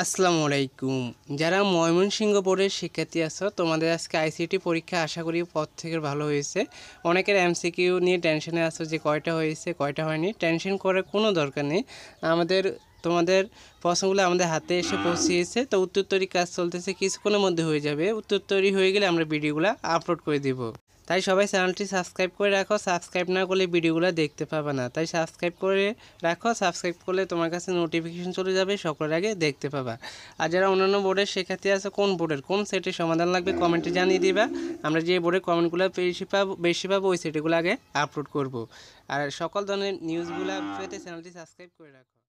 আসসালামু আলাইকুম যারা ময়মনসিংহ বোর্ডের শিক্ষার্থী আছো তোমাদের আজকে আইসিটি পরীক্ষা আশা করি পথ থেকে ভালো হয়েছে অনেকের এমসিকিউ নিয়ে টেনশনে আছো যে কয়টা হয়েছে কয়টা হয়নি টেনশন করার কোনো দরকার নেই আমাদের তোমাদের প্রশ্নগুলো আমাদের হাতে এসে পৌঁছিয়েছে তো উত্তর তৈরি কাজ চলতেছে কিছুক্ষণের মধ্যে হয়ে যাবে উত্তর তৈরি হয়ে গেলে আমরা ভিডিওগুলো আপলোড করে দিব তাই সবাই চ্যানেলটি সাবস্ক্রাইব করে রাখো সাবস্ক্রাইব না করলে ভিডিওগুলো দেখতে পাবে না তাই সাবস্ক্রাইব করে রাখো সাবস্ক্রাইব করলে তোমার কাছে নোটিফিকেশন চলে যাবে সকলের আগে দেখতে পাবা আর যারা অন্যান্য বোর্ডের শিক্ষার্থী আছে কোন বোর্ডের কোন সেটের সমাধান লাগবে কমেন্টে জানিয়ে দিবা আমরা যে বোর্ডের কমেন্টগুলো বেশি পাব বেশি পাবো ওই সেটগুলো আগে আপলোড করব আর সকল ধরনের নিউজগুলো পেতে চ্যানেলটি সাবস্ক্রাইব করে রাখো